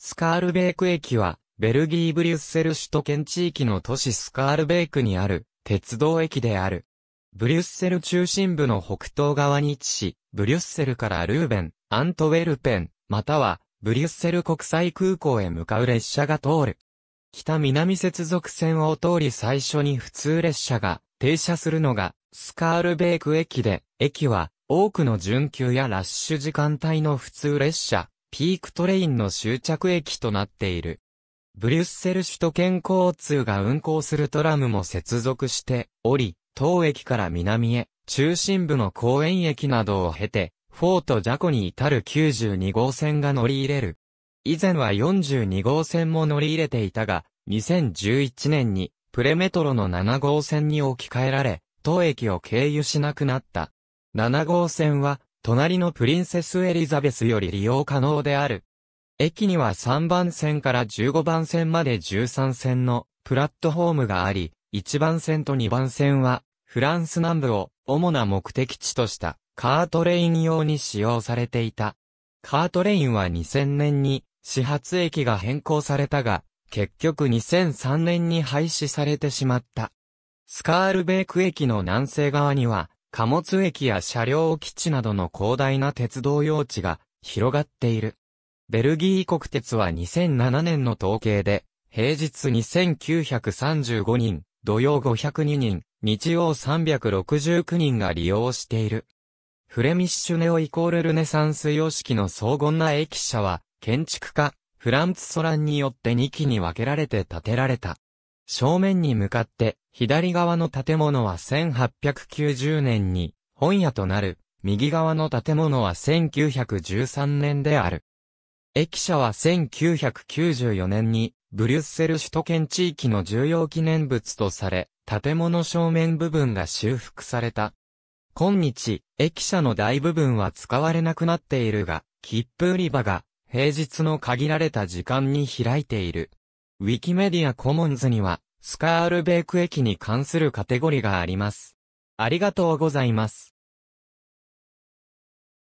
スカールベーク駅は、ベルギー・ブリュッセル首都圏地域の都市スカールベークにある、鉄道駅である。ブリュッセル中心部の北東側に位置し、ブリュッセルからルーベン、アントウェルペン、または、ブリュッセル国際空港へ向かう列車が通る。北南接続線を通り最初に普通列車が停車するのがスカールベーク駅で、駅は多くの準急やラッシュ時間帯の普通列車、ピークトレインの終着駅となっている。ブリュッセル首都圏交通が運行するトラムも接続しており、当駅から南へ、中心部の公園駅などを経て、フォートジャコに至る92号線が乗り入れる。以前は42号線も乗り入れていたが、2011年にプレメトロの7号線に置き換えられ、当駅を経由しなくなった。7号線は隣のプリンセスエリザベスより利用可能である。駅には3番線から15番線まで13線のプラットホームがあり、1番線と2番線は、フランス南部を主な目的地としたカートレイン用に使用されていた。カートレインは2000年に始発駅が変更されたが、結局2003年に廃止されてしまった。スカールベーク駅の南西側には貨物駅や車両基地などの広大な鉄道用地が広がっている。ベルギー国鉄は2007年の統計で、平日2935人、土曜502人、日曜369人が利用している。フレミッシュネオイコールルネサンス様式の荘厳な駅舎は、建築家、フランツ・ソランによって2期に分けられて建てられた。正面に向かって、左側の建物は1890年に本屋となる、右側の建物は1913年である。駅舎は1994年にブリュッセル首都圏地域の重要記念物とされ、建物正面部分が修復された。今日、駅舎の大部分は使われなくなっているが、切符売り場が平日の限られた時間に開いている。ウィキメディアコモンズにはスカールベーク駅に関するカテゴリがあります。ありがとうございます。